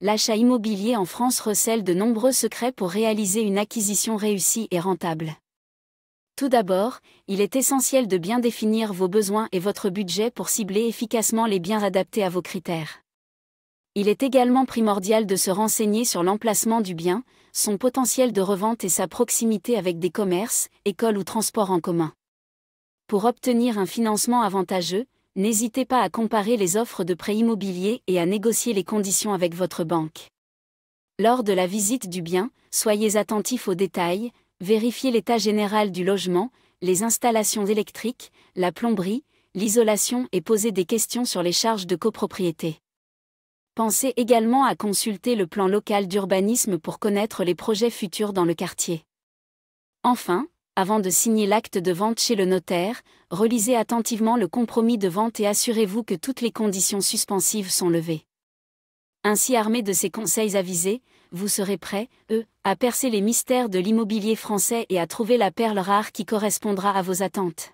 l'achat immobilier en France recèle de nombreux secrets pour réaliser une acquisition réussie et rentable. Tout d'abord, il est essentiel de bien définir vos besoins et votre budget pour cibler efficacement les biens adaptés à vos critères. Il est également primordial de se renseigner sur l'emplacement du bien, son potentiel de revente et sa proximité avec des commerces, écoles ou transports en commun. Pour obtenir un financement avantageux, N'hésitez pas à comparer les offres de prêt immobilier et à négocier les conditions avec votre banque. Lors de la visite du bien, soyez attentif aux détails, vérifiez l'état général du logement, les installations électriques, la plomberie, l'isolation et posez des questions sur les charges de copropriété. Pensez également à consulter le plan local d'urbanisme pour connaître les projets futurs dans le quartier. Enfin, avant de signer l'acte de vente chez le notaire, relisez attentivement le compromis de vente et assurez-vous que toutes les conditions suspensives sont levées. Ainsi armé de ces conseils avisés, vous serez prêts, eux, à percer les mystères de l'immobilier français et à trouver la perle rare qui correspondra à vos attentes.